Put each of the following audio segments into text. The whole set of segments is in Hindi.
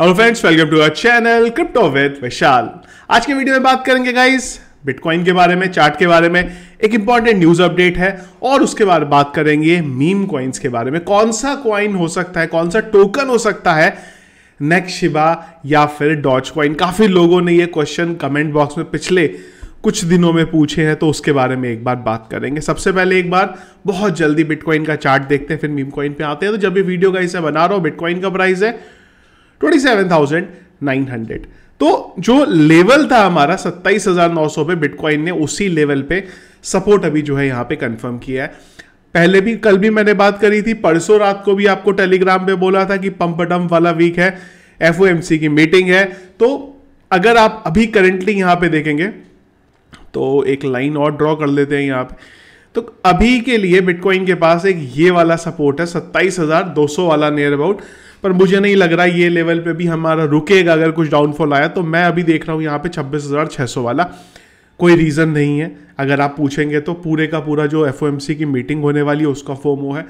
hello friends welcome to our channel crypto with Vishal आज के वीडियो में बात करेंगे गाइस बिटकॉइन के बारे में चार्ट के बारे में एक इंपॉर्टेंट न्यूज अपडेट है और उसके बाद बात करेंगे मीम कॉइन्स के बारे में कौन सा कॉइन हो सकता है कौन सा टोकन हो सकता है नेक्स्ट शिबा या फिर डॉच कॉइन काफी लोगों ने ये क्वेश्चन कमेंट बॉक्स में पिछले कुछ दिनों में पूछे हैं तो उसके बारे में एक बार बात करेंगे सबसे पहले एक बार बहुत जल्दी बिटकॉइन का चार्ट देखते हैं फिर मीम कॉइन पे आते हैं तो जब ये वीडियो का इसे बना रहा हूँ बिटकॉइन का प्राइस है twenty seven thousand nine hundred तो जो लेवल था हमारा सत्ताईस हजार नौ सौ पे बिटकॉइन ने उसी लेवल पे सपोर्ट अभी जो है यहाँ पे कंफर्म किया है पहले भी कल भी मैंने बात करी थी परसों रात को भी आपको टेलीग्राम पे बोला था कि पंप डम्प वाला वीक है एफ की मीटिंग है तो अगर आप अभी करेंटली यहाँ पे देखेंगे तो एक लाइन और ड्रॉ कर लेते हैं यहाँ पे तो अभी के लिए बिटकॉइन के पास एक ये वाला सपोर्ट है सत्ताईस हजार दो सौ वाला नियर अबाउट पर मुझे नहीं लग रहा ये लेवल पे भी हमारा रुकेगा अगर कुछ डाउनफॉल आया तो मैं अभी देख रहा हूँ यहाँ पे छब्बीस हज़ार छः सौ वाला कोई रीज़न नहीं है अगर आप पूछेंगे तो पूरे का पूरा जो एफ की मीटिंग होने वाली है उसका फोमो है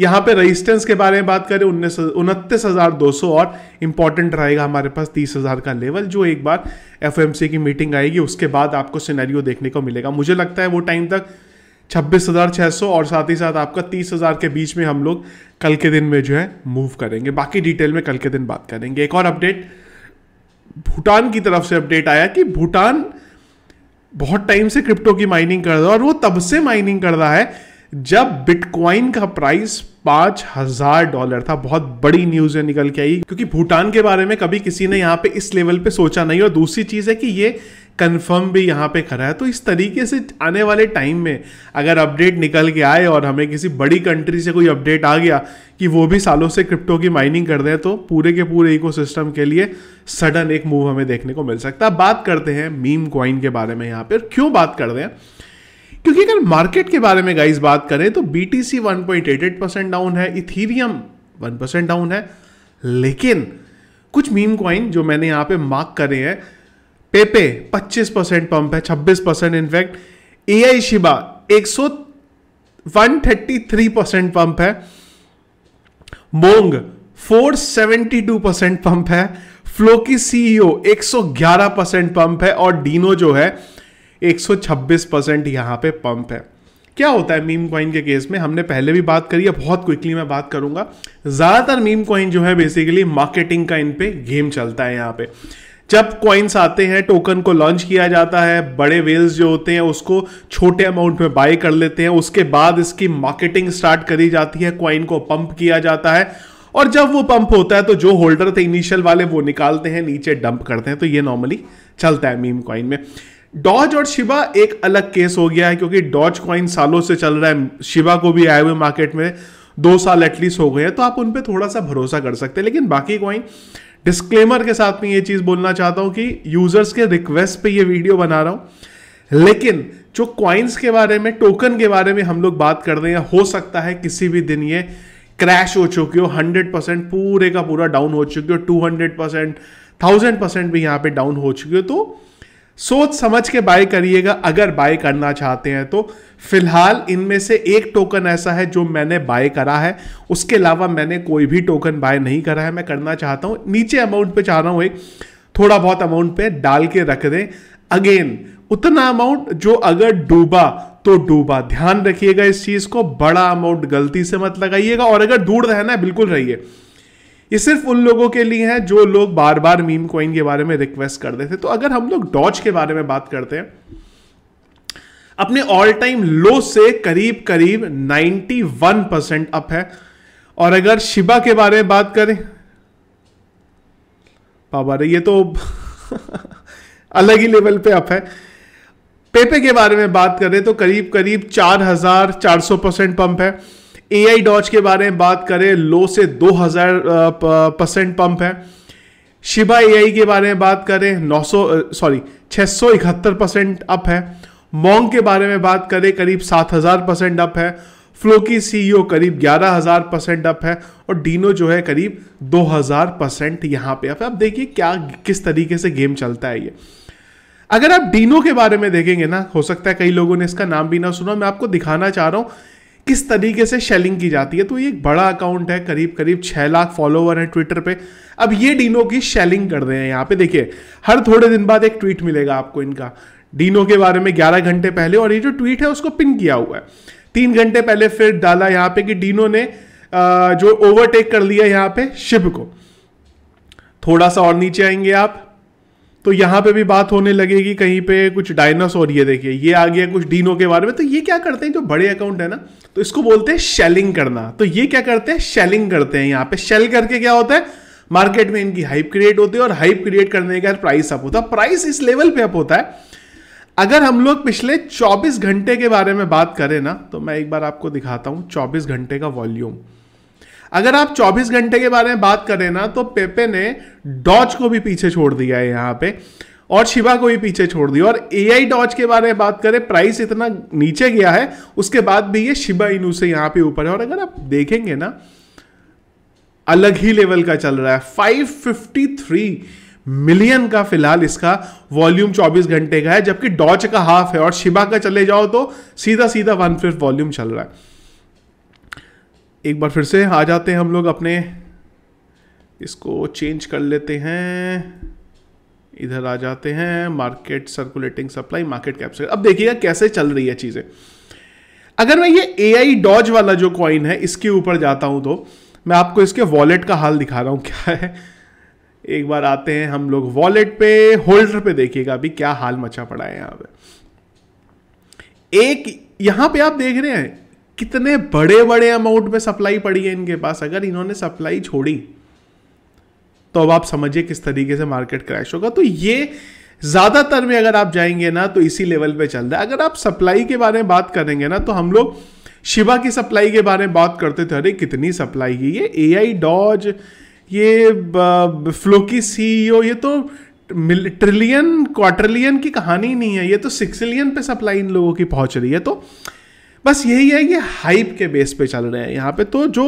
यहाँ पे रेजिस्टेंस के बारे में बात करें उन्नीस उनतीस हज़ार दो सौ और इम्पॉर्टेंट रहेगा हमारे पास तीस हज़ार का लेवल जो एक बार एफ की मीटिंग आएगी उसके बाद आपको सिनेरियो देखने को मिलेगा मुझे लगता है वो टाइम तक छब्बीस हज़ार छः सौ और साथ ही साथ आपका तीस हज़ार के बीच में हम लोग कल के दिन में जो है मूव करेंगे बाकी डिटेल में कल के दिन बात करेंगे एक और अपडेट भूटान की तरफ से अपडेट आया कि भूटान बहुत टाइम से क्रिप्टो की माइनिंग कर रहा है और वो तब से माइनिंग कर रहा है जब बिटकॉइन का प्राइस पांच हजार डॉलर था बहुत बड़ी न्यूज है निकल के आई क्योंकि भूटान के बारे में कभी किसी ने यहाँ पे इस लेवल पे सोचा नहीं और दूसरी चीज है कि ये कंफर्म भी यहाँ पे खड़ा है तो इस तरीके से आने वाले टाइम में अगर अपडेट निकल के आए और हमें किसी बड़ी कंट्री से कोई अपडेट आ गया कि वो भी सालों से क्रिप्टो की माइनिंग कर दें तो पूरे के पूरे इको के लिए सडन एक मूव हमें देखने को मिल सकता है बात करते हैं मीम क्वाइन के बारे में यहाँ पर क्यों बात कर रहे हैं क्योंकि अगर मार्केट के बारे में गाइज बात करें तो B T C one point eight eight percent down है इथीरियम वन परसेंट डाउन है लेकिन कुछ मीम क्वाइन जो मैंने यहाँ पे मार्क करे हैं पेपे 25 परसेंट पंप है 26 percent in fact A I Shiba एक सौ one thirty three percent pump है मोंग 472 परसेंट पंप है Floki CEO 111 percent pump है और डीनो जो है 126 परसेंट यहां पे पंप है क्या होता है मीम कॉइन के केस में हमने पहले भी बात करी है बहुत क्विकली मैं बात करूंगा ज़्यादातर मीम कॉइन जो है बेसिकली मार्केटिंग का इन पे गेम चलता है यहां पे जब कॉइन्स आते हैं टोकन को लॉन्च किया जाता है बड़े वेल्स जो होते हैं उसको छोटे अमाउंट में बाय कर लेते हैं उसके बाद इसकी मार्केटिंग स्टार्ट करी जाती है क्वाइन को पंप किया जाता है और जब वो पंप होता है तो जो होल्डर थे इनिशियल वाले वो निकालते हैं नीचे डंप करते हैं तो ये नॉर्मली चलता है मीम कॉइन में डॉज और शिबा एक अलग केस हो गया है क्योंकि डॉज कॉइन सालों से चल रहा है शिबा को भी आए हुए मार्केट में दो साल एटलीस्ट हो गए हैं तो आप उन पर थोड़ा सा भरोसा कर सकते हैं लेकिन बाकी कॉइन डिस्क्लेमर के साथ में ये चीज़ बोलना चाहता हूं कि यूज़र्स के रिक्वेस्ट पे ये वीडियो बना रहा हूं लेकिन जो क्वाइंस के बारे में टोकन के बारे में हम लोग बात कर रहे हैं हो सकता है किसी भी दिन ये क्रैश हो चुकी हो हंड्रेड परसेंट पूरे का पूरा डाउन हो चुकी हो two hundred percent thousand percent भी यहाँ पे डाउन हो चुकी हो तो सोच समझ के बाय करिएगा अगर बाय करना चाहते हैं तो फिलहाल इनमें से एक टोकन ऐसा है जो मैंने बाय करा है उसके अलावा मैंने कोई भी टोकन बाय नहीं करा है मैं करना चाहता हूँ नीचे अमाउंट पे चाह रहा हूँ एक थोड़ा बहुत अमाउंट पे डाल के रख दें अगेन उतना अमाउंट जो अगर डूबा तो डूबा ध्यान रखिएगा इस चीज़ को बड़ा अमाउंट गलती से मत लगाइएगा और अगर दूर रहना है बिल्कुल रहिए ये सिर्फ उन लोगों के लिए है जो लोग बार बार मीम कॉइन के बारे में रिक्वेस्ट कर थे तो अगर हम लोग डॉच के बारे में बात करते हैं अपने ऑल टाइम लो से करीब करीब 91 परसेंट अप है और अगर शिबा के बारे में बात करें बाबा रे ये तो अलग ही लेवल पे अप है पेपे के बारे में बात करें तो करीब करीब 4,400 परसेंट पंप है ए आई डॉच के बारे में बात करें लो से 2000 परसेंट पंप है शिबा ए के बारे में बात करें 900 सॉरी छः परसेंट अप है मोंग के बारे में बात करें करीब 7000 परसेंट अप है फ्लो की सीईओ करीब 11000 परसेंट अप है और डीनो जो है करीब 2000 परसेंट यहाँ पे अप है अब देखिए क्या किस तरीके से गेम चलता है ये अगर आप डीनो के बारे में देखेंगे ना हो सकता है कई लोगों ने इसका नाम भी ना सुना मैं आपको दिखाना चाह रहा हूँ किस तरीके से शेलिंग की जाती है तो ये एक बड़ा अकाउंट है करीब करीब छह लाख फॉलोवर हैं ट्विटर पे अब ये डीनो की शेलिंग कर रहे हैं यहाँ पे देखिए हर थोड़े दिन बाद एक ट्वीट मिलेगा आपको इनका डीनो के बारे में 11 घंटे पहले और ये जो ट्वीट है उसको पिन किया हुआ है तीन घंटे पहले फिर डाला यहाँ पे कि डीनो ने जो ओवरटेक कर लिया यहाँ पे शिप को थोड़ा सा और नीचे आएंगे आप तो यहाँ पे भी बात होने लगेगी कहीं पे कुछ डायनासोर ये देखिए ये आ गया कुछ डीनो के बारे में तो ये क्या करते हैं जो बड़े अकाउंट है ना तो इसको बोलते हैं शेलिंग करना तो ये क्या करते हैं शेलिंग करते हैं यहाँ पे शेल करके क्या होता है मार्केट में इनकी हाइप क्रिएट होती है और हाइप क्रिएट करने का प्राइस अप होता है प्राइस इस लेवल पे अप होता है अगर हम लोग पिछले 24 घंटे के बारे में बात करें ना तो मैं एक बार आपको दिखाता हूँ 24 घंटे का वॉल्यूम अगर आप 24 घंटे के बारे में बात करें ना तो पेपे ने डॉच को भी पीछे छोड़ दिया है यहाँ पे और शिवा को भी पीछे छोड़ दिया और ए आई डॉच के बारे में बात करें प्राइस इतना नीचे गया है उसके बाद भी ये शिबा इनू से यहाँ पे ऊपर है और अगर आप देखेंगे ना अलग ही लेवल का चल रहा है 553 मिलियन का फिलहाल इसका वॉल्यूम 24 घंटे का है जबकि डॉच का हाफ है और शिबा का चले जाओ तो सीधा सीधा वन फिफ्थ वॉल्यूम चल रहा है एक बार फिर से आ जाते हैं हम लोग अपने इसको चेंज कर लेते हैं इधर आ जाते हैं market circulating supply market capsule अब देखिएगा कैसे चल रही है चीज़ें अगर मैं ये ए आई डॉज वाला जो कॉइन है इसके ऊपर जाता हूँ तो मैं आपको इसके वॉलेट का हाल दिखा रहा हूँ क्या है एक बार आते हैं हम लोग वॉलेट पे होल्डर पे देखिएगा अभी क्या हाल मचा पड़ा है यहाँ पे एक यहाँ पे आप देख रहे हैं कितने बड़े बड़े अमाउंट में सप्लाई पड़ी है इनके पास अगर इन्होंने सप्लाई छोड़ी तो अब आप समझिए किस तरीके से मार्केट क्रैश होगा तो ये ज़्यादातर में अगर आप जाएंगे ना तो इसी लेवल पे चल रहा है अगर आप सप्लाई के बारे में बात करेंगे ना तो हम लोग शिवा की सप्लाई के बारे में बात करते थे अरे कितनी सप्लाई की ये ए आई डॉज ये फ्लोकी सी e ये तो ट्रिलियन क्वार्टरलियन की कहानी नहीं है ये तो सिक्सिलियन पे सप्लाई इन लोगों की पहुंच रही है तो बस यही है ये हाइप के बेस पे चल रहे हैं यहाँ पे तो जो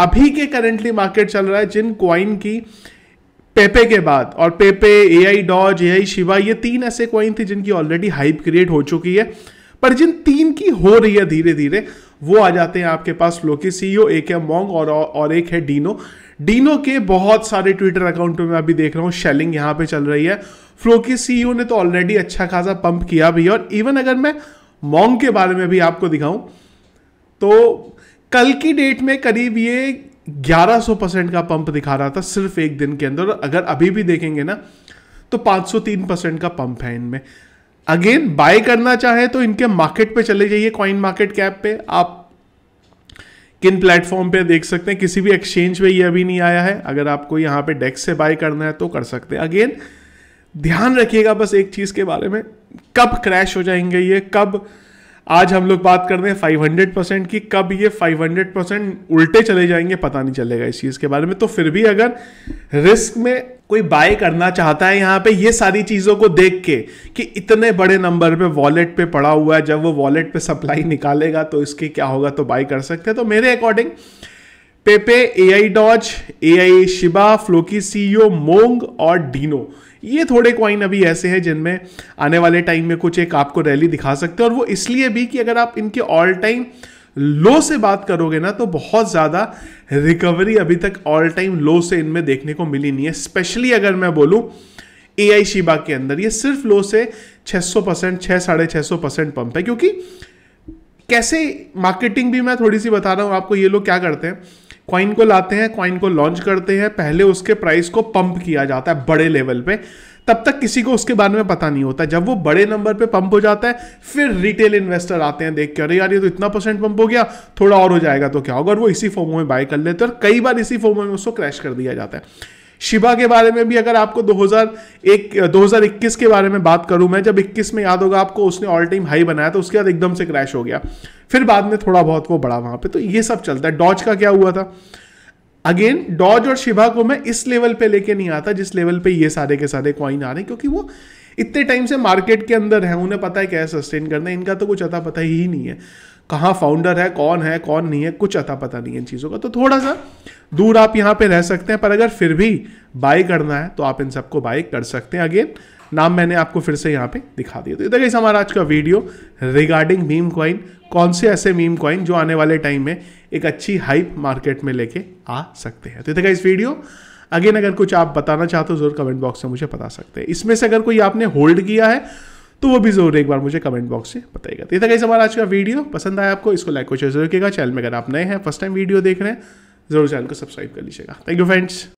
अभी के करेंटली मार्केट चल रहा है जिन क्वाइन की पेपे के बाद और पेपे ए आई डॉज ए आई शिवा ये तीन ऐसे क्वाइन थी जिनकी ऑलरेडी हाइप क्रिएट हो चुकी है पर जिन तीन की हो रही है धीरे धीरे वो आ जाते हैं आपके पास लोकी सीईओ e एक है मोंग और और एक है डीनो डीनो के बहुत सारे ट्विटर अकाउंट में अभी देख रहा हूँ शेलिंग यहाँ पे चल रही है फ्लोकी की सीईओ ने तो ऑलरेडी अच्छा खासा पंप किया भी है और इवन अगर मैं मॉन्ग के बारे में भी आपको दिखाऊं तो कल की डेट में करीब ये 1100 परसेंट का पंप दिखा रहा था सिर्फ एक दिन के अंदर अगर अभी भी देखेंगे ना तो 503 परसेंट का पंप है इनमें अगेन बाय करना चाहे तो इनके मार्केट पे चले जाइए कॉइन मार्केट कैप पे आप किन प्लेटफॉर्म पे देख सकते हैं किसी भी एक्सचेंज पे ये अभी नहीं आया है अगर आपको यहाँ पे डेक्स से बाय करना है तो कर सकते हैं अगेन ध्यान रखिएगा बस एक चीज़ के बारे में कब क्रैश हो जाएंगे ये कब आज हम लोग बात कर रहे हैं फाइव हंड्रेड परसेंट की कब ये हंड्रेड परसेंट उल्टे चले जाएंगे पता नहीं चलेगा इस चीज़ के बारे में तो फिर भी अगर रिस्क में कोई बाय करना चाहता है यहाँ पे ये सारी चीज़ों को देख के कि इतने बड़े नंबर पे वॉलेट पे पड़ा हुआ है जब वो वॉलेट पे सप्लाई निकालेगा तो इसके क्या होगा तो बाय कर सकते हैं तो मेरे according Pepe A I Doge A I Shiba Floki CEO Mong और डीनो ये थोड़े कॉइन अभी ऐसे हैं जिनमें आने वाले टाइम में कुछ एक आपको रैली दिखा सकते हैं और वो इसलिए भी कि अगर आप इनके ऑल टाइम लो से बात करोगे ना तो बहुत ज़्यादा रिकवरी अभी तक ऑल टाइम लो से इनमें देखने को मिली नहीं है स्पेशली अगर मैं बोलूँ ए आई शिबा के अंदर ये सिर्फ लो से 600 परसेंट छः साढ़े छः सौ परसेंट पंप है क्योंकि कैसे मार्केटिंग भी मैं थोड़ी सी बता रहा हूँ आपको ये लोग क्या करते हैं क्वाइन को लाते हैं क्वाइन को लॉन्च करते हैं पहले उसके प्राइस को पंप किया जाता है बड़े लेवल पे तब तक किसी को उसके बारे में पता नहीं होता जब वो बड़े नंबर पे पंप हो जाता है फिर रिटेल इन्वेस्टर आते हैं देख के अरे यार ये तो इतना परसेंट पंप हो गया थोड़ा और हो जाएगा तो क्या होगा और वो इसी फॉर्मो में बाय कर लेते हैं और कई बार इसी फॉर्मो में उसको क्रैश कर दिया जाता है शिबा के बारे में भी अगर आपको 2001 2021 के बारे में बात करूं मैं जब 21 में याद होगा आपको उसने ऑल टाइम हाई बनाया तो उसके बाद एकदम से क्रैश हो गया फिर बाद में थोड़ा बहुत वो बढ़ा वहां पे तो ये सब चलता है डॉज का क्या हुआ था अगेन डॉज और शिबा को मैं इस लेवल पे लेके नहीं आता जिस लेवल पे ये सारे के सारे कॉइन आ रहे हैं क्योंकि वो इतने टाइम से मार्केट के अंदर है उन्हें पता है कैसे सस्टेन करना है इनका तो कुछ अता पता ही नहीं है कहाँ फाउंडर है कौन है कौन नहीं है कुछ अता पता नहीं है इन चीज़ों का तो थोड़ा सा दूर आप यहाँ पे रह सकते हैं पर अगर फिर भी बाई करना है तो आप इन सबको बाई कर सकते हैं अगेन नाम मैंने आपको फिर से यहाँ पे दिखा दिया तो इधर इस हमारा आज का वीडियो रिगार्डिंग मीम कॉइन कौन से ऐसे मीम कॉइन जो आने वाले टाइम में एक अच्छी हाइप मार्केट में लेके आ सकते हैं तो इधर इस वीडियो अगेन अगर कुछ आप बताना चाहते हो तो जरूर कमेंट बॉक्स में मुझे बता सकते हैं इसमें से अगर कोई आपने होल्ड किया है तो वो भी जरूर एक बार मुझे कमेंट बॉक्स से बताइएगा तो ये था हमारा आज का वीडियो पसंद आया आपको इसको लाइक और शेयर जरूर कीजिएगा चैनल में अगर आप नए हैं फर्स्ट टाइम वीडियो देख रहे हैं जरूर चैनल को सब्सक्राइब कर लीजिएगा थैंक यू फ्रेंड्स